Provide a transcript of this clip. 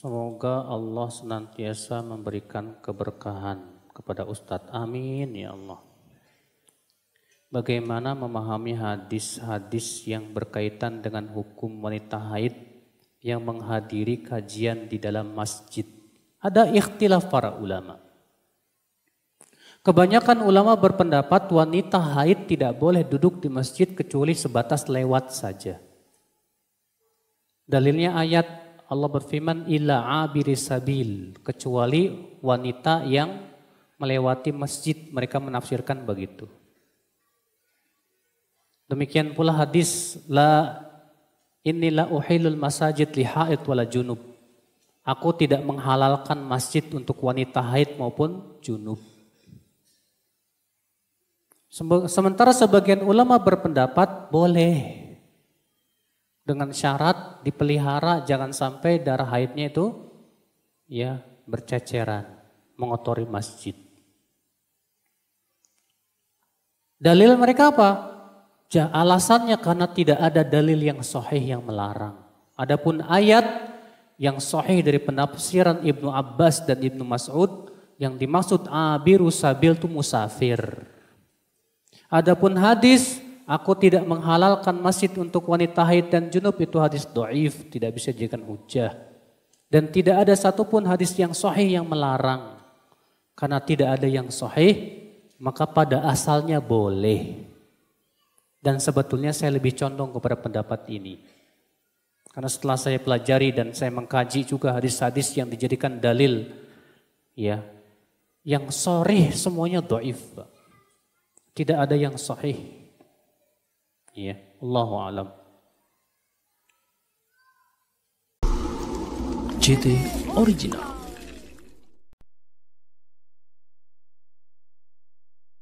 Semoga Allah senantiasa memberikan keberkahan kepada Ustadz. Amin ya Allah. Bagaimana memahami hadis-hadis yang berkaitan dengan hukum wanita haid yang menghadiri kajian di dalam masjid? Ada ikhtilaf para ulama. Kebanyakan ulama berpendapat wanita haid tidak boleh duduk di masjid kecuali sebatas lewat saja. Dalilnya ayat Allah berfirman ila abiri sabil kecuali wanita yang melewati masjid mereka menafsirkan begitu. Demikian pula hadis la inilah uhilul masajid li haid wala junub. Aku tidak menghalalkan masjid untuk wanita haid maupun junub. Sementara sebagian ulama berpendapat boleh dengan syarat dipelihara jangan sampai darah haidnya itu ya berceceran, mengotori masjid. Dalil mereka apa? Ja, alasannya karena tidak ada dalil yang sahih yang melarang. Adapun ayat yang sahih dari penafsiran Ibnu Abbas dan Ibnu Mas'ud yang dimaksud abiru sabil itu musafir. Adapun hadis Aku tidak menghalalkan masjid untuk wanita haid dan junub itu hadis doif, tidak bisa dijadikan hujah. Dan tidak ada satupun hadis yang sahih yang melarang. Karena tidak ada yang sahih, maka pada asalnya boleh. Dan sebetulnya saya lebih condong kepada pendapat ini. Karena setelah saya pelajari dan saya mengkaji juga hadis-hadis yang dijadikan dalil, ya, yang sahih semuanya doif, tidak ada yang sahih. Iya, Allahu alam. CT Original